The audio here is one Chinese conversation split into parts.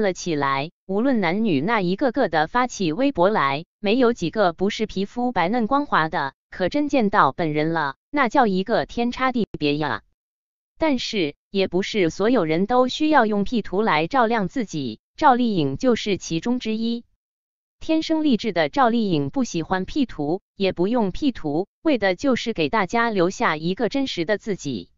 了起来，无论男女，那一个个的发起微博来，没有几个不是皮肤白嫩光滑的，可真见到本人了，那叫一个天差地别呀。但是也不是所有人都需要用 P 图来照亮自己，赵丽颖就是其中之一。天生丽质的赵丽颖不喜欢 P 图，也不用 P 图，为的就是给大家留下一个真实的自己。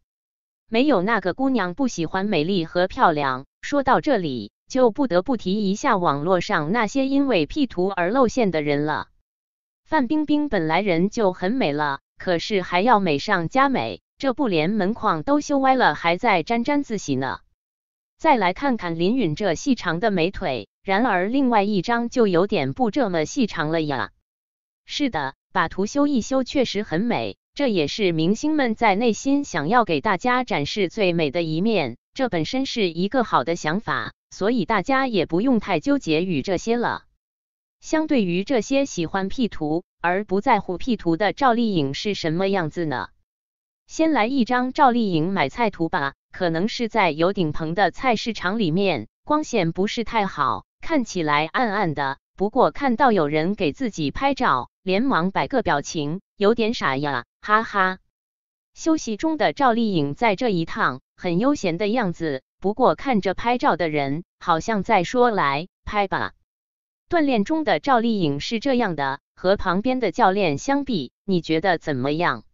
没有哪个姑娘不喜欢美丽和漂亮。说到这里。就不得不提一下网络上那些因为 P 图而露馅的人了。范冰冰本来人就很美了，可是还要美上加美，这不连门框都修歪了，还在沾沾自喜呢。再来看看林允这细长的美腿，然而另外一张就有点不这么细长了呀。是的，把图修一修确实很美，这也是明星们在内心想要给大家展示最美的一面，这本身是一个好的想法。所以大家也不用太纠结于这些了。相对于这些喜欢 P 图而不在乎 P 图的赵丽颖是什么样子呢？先来一张赵丽颖买菜图吧，可能是在有顶棚的菜市场里面，光线不是太好，看起来暗暗的。不过看到有人给自己拍照，连忙摆个表情，有点傻呀，哈哈。休息中的赵丽颖在这一趟。很悠闲的样子，不过看着拍照的人，好像在说“来拍吧”。锻炼中的赵丽颖是这样的，和旁边的教练相比，你觉得怎么样？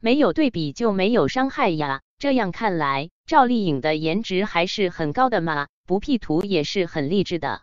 没有对比就没有伤害呀。这样看来，赵丽颖的颜值还是很高的嘛，不 P 图也是很励志的。